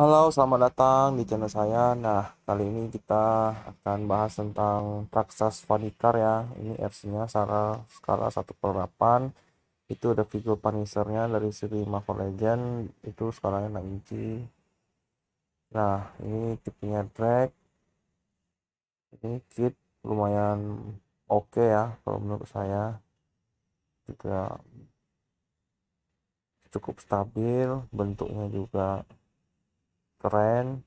Halo, selamat datang di channel saya. Nah, kali ini kita akan bahas tentang Praxis Vanicar ya. Ini RC-nya skala, skala 1 per 8. Itu ada figur punisher dari seri Marvel Legend. Itu skalanya 6 inci. Nah, ini tipenya track Ini kit lumayan oke okay ya kalau menurut saya. Juga cukup stabil bentuknya juga keren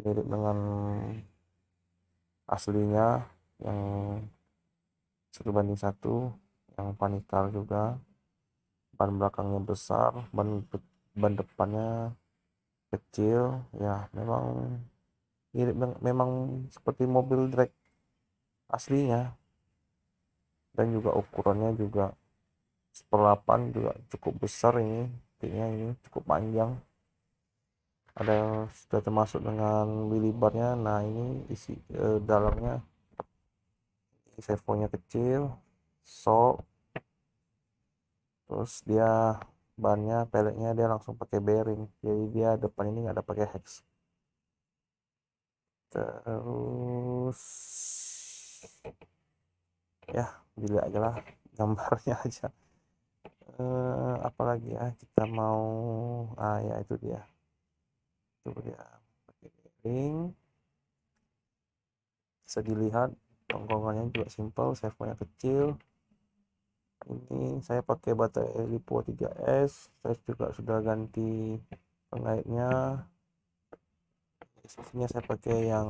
mirip dengan aslinya yang satu banding satu yang panikal juga ban belakangnya besar ban ban depannya kecil ya memang mirip memang seperti mobil drag aslinya dan juga ukurannya juga seperlapan juga cukup besar ini kayaknya ini cukup panjang ada sudah termasuk dengan wheelie nah ini isi eh, dalamnya servonya kecil so terus dia bannya peleknya dia langsung pakai bearing jadi dia depan ini nggak ada pakai hex terus ya bila aja lah gambarnya aja eh, apalagi ya kita mau ah ya itu dia itu ya miring bisa dilihat tongkongannya juga simple save-nya kecil ini saya pakai baterai lipo 3S saya juga sudah ganti pengaitnya sisinya saya pakai yang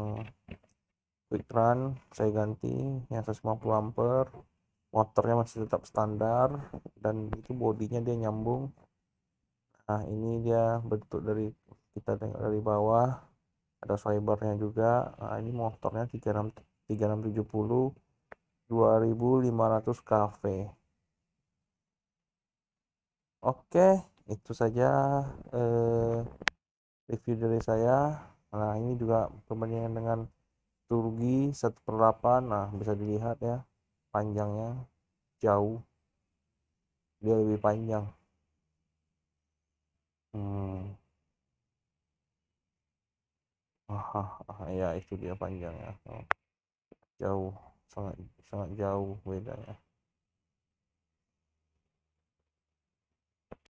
quick run saya ganti yang 150 ampere motornya masih tetap standar dan itu bodinya dia nyambung nah ini dia bentuk dari kita tengok dari bawah ada fibernya juga nah, ini motornya 3670 2500 kV oke itu saja eh, review dari saya nah ini juga perbandingan dengan Turgi 1 per 8 nah bisa dilihat ya panjangnya jauh dia lebih panjang ah ya itu dia panjangnya oh. jauh sangat sangat jauh bedanya